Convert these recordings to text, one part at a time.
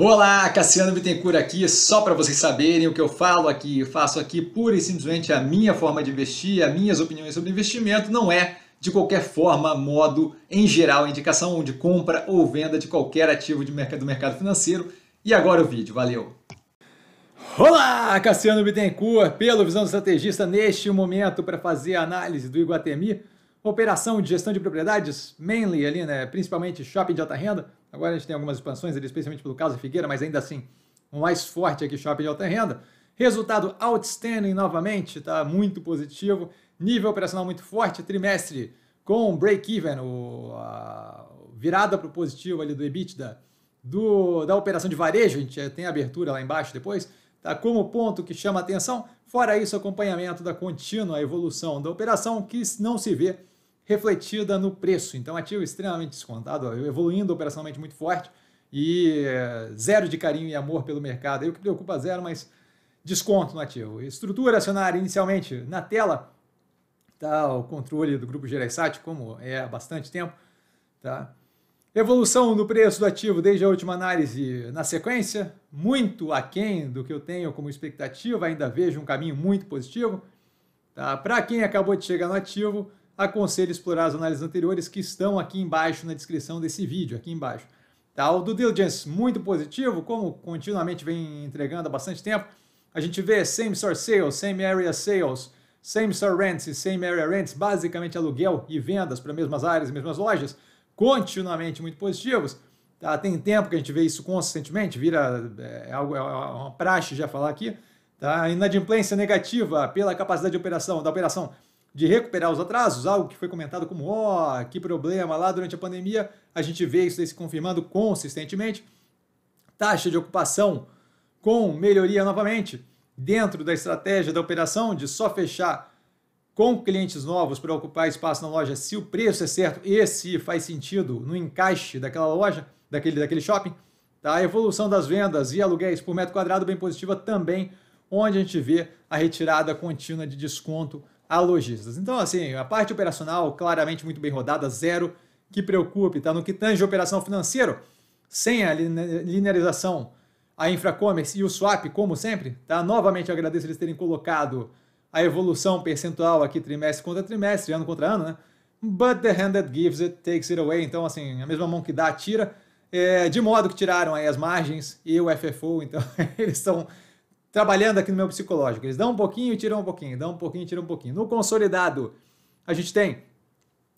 Olá, Cassiano Bittencourt aqui, só para vocês saberem o que eu falo aqui, eu faço aqui pura e simplesmente a minha forma de investir, as minhas opiniões sobre investimento, não é de qualquer forma, modo, em geral, indicação de compra ou venda de qualquer ativo de mercado, do mercado financeiro. E agora o vídeo, valeu! Olá, Cassiano Bittencourt, pelo Visão do Estrategista, neste momento para fazer a análise do Iguatemi, operação de gestão de propriedades, mainly ali, né, principalmente shopping de alta renda, Agora a gente tem algumas expansões, especialmente pelo caso Figueira, mas ainda assim, o mais forte aqui, shopping de alta renda. Resultado outstanding novamente, está muito positivo. Nível operacional muito forte, trimestre com break-even, a virada para o positivo ali do EBITDA do, da operação de varejo, a gente tem abertura lá embaixo depois, tá como ponto que chama atenção. Fora isso, acompanhamento da contínua evolução da operação que não se vê refletida no preço. Então, ativo extremamente descontado, evoluindo operacionalmente muito forte e eh, zero de carinho e amor pelo mercado. Aí o que preocupa zero, mas desconto no ativo. Estrutura acionária inicialmente na tela tá o controle do grupo Gereissat, como é há bastante tempo, tá? Evolução do preço do ativo desde a última análise na sequência, muito aquém do que eu tenho como expectativa, ainda vejo um caminho muito positivo. Tá? Para quem acabou de chegar no ativo, aconselho explorar as análises anteriores que estão aqui embaixo na descrição desse vídeo, aqui embaixo. Tá? O do Diligence, muito positivo, como continuamente vem entregando há bastante tempo. A gente vê same store sales, same area sales, same store rents e same area rents, basicamente aluguel e vendas para mesmas áreas, mesmas lojas, continuamente muito positivos. Tá? Tem tempo que a gente vê isso consistentemente, vira é, algo, é, é uma praxe já falar aqui. Tá? Inadimplência negativa pela capacidade de operação, da operação de recuperar os atrasos, algo que foi comentado como, ó, oh, que problema lá durante a pandemia, a gente vê isso se confirmando consistentemente. Taxa de ocupação com melhoria novamente, dentro da estratégia da operação de só fechar com clientes novos para ocupar espaço na loja se o preço é certo e se faz sentido no encaixe daquela loja, daquele, daquele shopping. Tá? A evolução das vendas e aluguéis por metro quadrado bem positiva também, onde a gente vê a retirada contínua de desconto a lojistas. Então, assim, a parte operacional claramente muito bem rodada, zero que preocupe, tá? No que tange operação financeira, sem a linearização, a InfraCommerce e o Swap, como sempre, tá? Novamente agradeço eles terem colocado a evolução percentual aqui trimestre contra trimestre, ano contra ano, né? But the hand that gives it takes it away. Então, assim, a mesma mão que dá, tira. É, de modo que tiraram aí as margens e o FFO, então eles são trabalhando aqui no meu psicológico. Eles dão um pouquinho e tiram um pouquinho, dão um pouquinho e tiram um pouquinho. No consolidado, a gente tem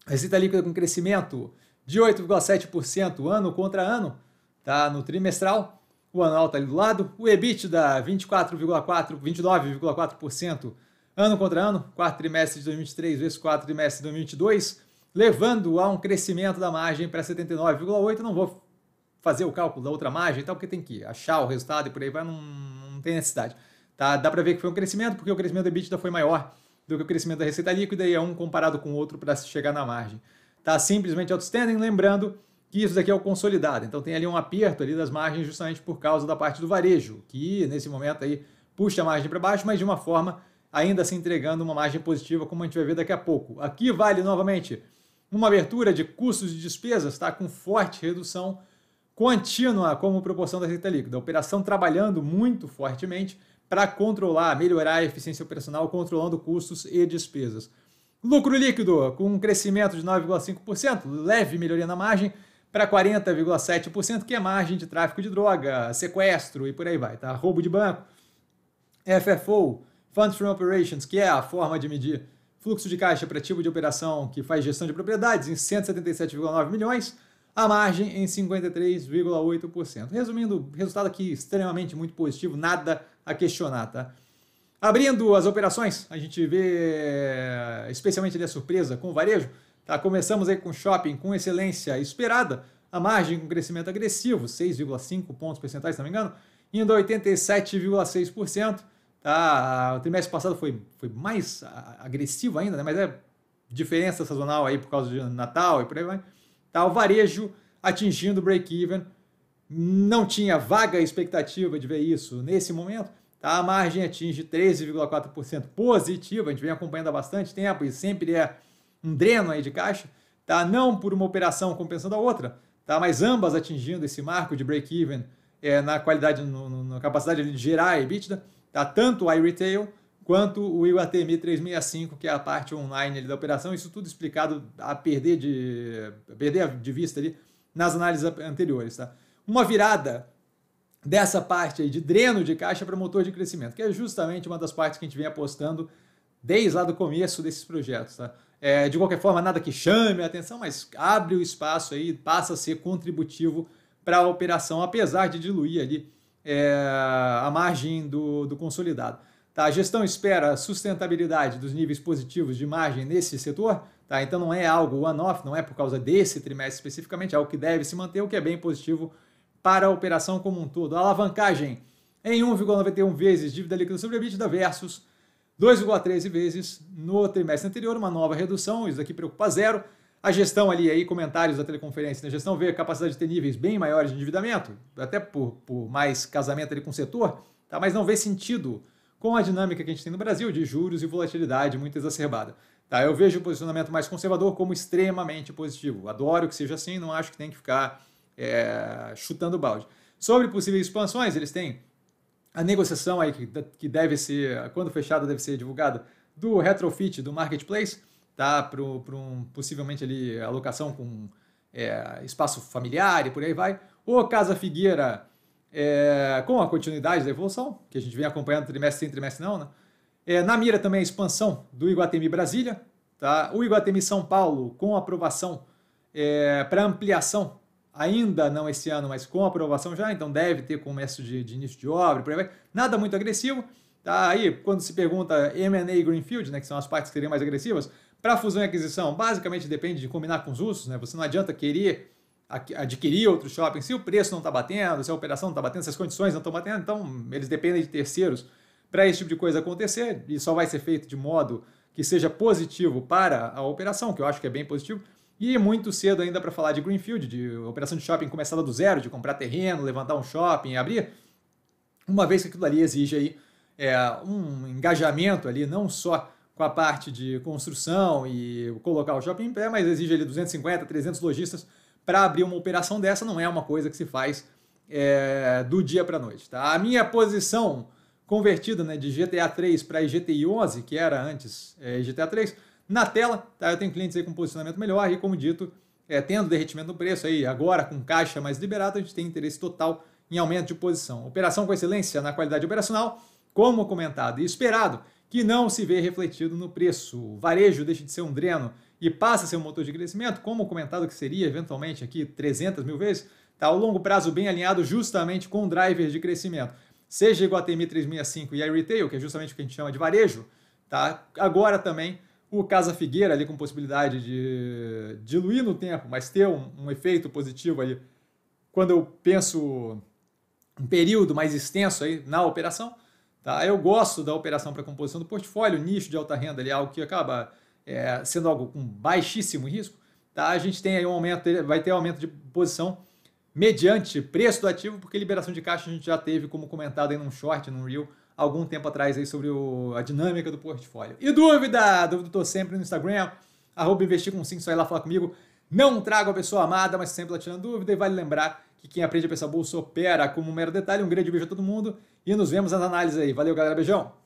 a receita líquida com crescimento de 8,7% ano contra ano, tá? No trimestral, o anual está ali do lado. O EBITDA 24,4, 29,4% ano contra ano, quarto trimestre de 2023 vezes quarto trimestre de 2022, levando a um crescimento da margem para 79,8. Não vou fazer o cálculo da outra margem, tal, porque tem que achar o resultado e por aí vai, não, não tem necessidade. Tá? Dá para ver que foi um crescimento, porque o crescimento do EBITDA foi maior do que o crescimento da receita líquida e é um comparado com o outro para chegar na margem. Tá simplesmente outstanding, lembrando que isso daqui é o consolidado. Então tem ali um aperto ali das margens justamente por causa da parte do varejo, que nesse momento aí puxa a margem para baixo, mas de uma forma ainda se entregando uma margem positiva, como a gente vai ver daqui a pouco. Aqui vale novamente uma abertura de custos e despesas, tá? Com forte redução contínua como proporção da receita líquida. operação trabalhando muito fortemente para controlar, melhorar a eficiência operacional, controlando custos e despesas. Lucro líquido com um crescimento de 9,5%, leve melhoria na margem para 40,7%, que é margem de tráfico de droga, sequestro e por aí vai, tá? Roubo de banco, FFO, Funds from Operations, que é a forma de medir fluxo de caixa para ativo de operação que faz gestão de propriedades, em 177,9 milhões a margem em 53,8%. Resumindo, resultado aqui extremamente muito positivo, nada a questionar, tá? Abrindo as operações, a gente vê especialmente ali a surpresa com o varejo, tá? Começamos aí com shopping com excelência esperada, a margem com crescimento agressivo, 6,5 pontos percentuais, se não me engano, indo a 87,6%. Tá, o trimestre passado foi, foi mais agressivo ainda, né? mas é diferença sazonal aí por causa de Natal e por aí vai. Tá? O varejo atingindo break-even, não tinha vaga expectativa de ver isso nesse momento. Tá? A margem atinge 13,4% positiva, a gente vem acompanhando há bastante tempo e sempre é um dreno aí de caixa, tá? não por uma operação compensando a outra, tá? mas ambas atingindo esse marco de break-even é, na qualidade, no, no, na capacidade de gerar EBITDA, tá? tanto a iRetail quanto o IUATMI 365, que é a parte online da operação, isso tudo explicado a perder de, a perder de vista ali nas análises anteriores. Tá? Uma virada dessa parte de dreno de caixa para motor de crescimento, que é justamente uma das partes que a gente vem apostando desde lá do começo desses projetos. Tá? É, de qualquer forma, nada que chame a atenção, mas abre o espaço aí, passa a ser contributivo para a operação, apesar de diluir ali é, a margem do, do consolidado. Tá? A gestão espera sustentabilidade dos níveis positivos de margem nesse setor. Tá? Então não é algo one-off, não é por causa desse trimestre especificamente, é algo que deve se manter, o que é bem positivo para a operação como um todo. A alavancagem em 1,91 vezes dívida líquida sobre EBITDA versus 2,13 vezes no trimestre anterior, uma nova redução, isso aqui preocupa zero. A gestão ali, aí, comentários da teleconferência, né? a gestão vê a capacidade de ter níveis bem maiores de endividamento, até por, por mais casamento ali com o setor, tá? mas não vê sentido com a dinâmica que a gente tem no Brasil de juros e volatilidade muito exacerbada. Tá, eu vejo o posicionamento mais conservador como extremamente positivo. Adoro que seja assim, não acho que tem que ficar é, chutando balde. Sobre possíveis expansões, eles têm a negociação aí que, que deve ser, quando fechada, deve ser divulgada, do retrofit do marketplace, tá? Para um, possivelmente ali alocação com é, espaço familiar e por aí vai. O Casa Figueira é, com a continuidade da evolução, que a gente vem acompanhando trimestre sim, trimestre não, né? É, na mira também a expansão do Iguatemi Brasília, tá? o Iguatemi São Paulo com aprovação é, para ampliação, ainda não esse ano, mas com aprovação já, então deve ter começo de, de início de obra, por aí vai. nada muito agressivo. Tá? Aí, quando se pergunta M&A Greenfield, né, que são as partes que seriam mais agressivas, para fusão e aquisição, basicamente depende de combinar com os usos, né? você não adianta querer adquirir outro shopping, se o preço não está batendo, se a operação não está batendo, se as condições não estão batendo, então eles dependem de terceiros para esse tipo de coisa acontecer e só vai ser feito de modo que seja positivo para a operação, que eu acho que é bem positivo. E muito cedo ainda para falar de greenfield, de operação de shopping começada do zero, de comprar terreno, levantar um shopping, abrir, uma vez que aquilo ali exige aí, é, um engajamento ali, não só com a parte de construção e colocar o shopping em pé, mas exige ali 250, 300 lojistas para abrir uma operação dessa não é uma coisa que se faz é, do dia para a noite. Tá? A minha posição convertida né, de GTA 3 para IGTI 11, que era antes é, GTA 3, na tela, tá? eu tenho clientes aí com posicionamento melhor e, como dito, é, tendo derretimento no preço aí, agora com caixa mais liberada, a gente tem interesse total em aumento de posição. Operação com excelência na qualidade operacional, como comentado e esperado, que não se vê refletido no preço. O varejo deixa de ser um dreno e passa a ser um motor de crescimento, como comentado que seria eventualmente aqui 300 mil vezes, está ao longo prazo bem alinhado justamente com drivers de crescimento. Seja Iguatemi 365 e a Retail, que é justamente o que a gente chama de varejo, tá? agora também o Casa Figueira ali com possibilidade de diluir no tempo, mas ter um, um efeito positivo ali quando eu penso um período mais extenso aí na operação, tá? Eu gosto da operação para composição do portfólio, nicho de alta renda ali, é algo que acaba é, sendo algo com baixíssimo risco, tá? a gente tem aí um aumento, vai ter aumento de posição mediante preço do ativo, porque liberação de caixa a gente já teve, como comentado aí num short, num reel, algum tempo atrás aí sobre o, a dinâmica do portfólio. E dúvida? Dúvida estou sempre no Instagram, arroba investir com 5, só ir lá falar comigo. Não trago a pessoa amada, mas sempre lá tirando dúvida. E vale lembrar que quem aprende a pensar bolsa opera como um mero detalhe. Um grande beijo a todo mundo e nos vemos nas análises aí. Valeu, galera. Beijão!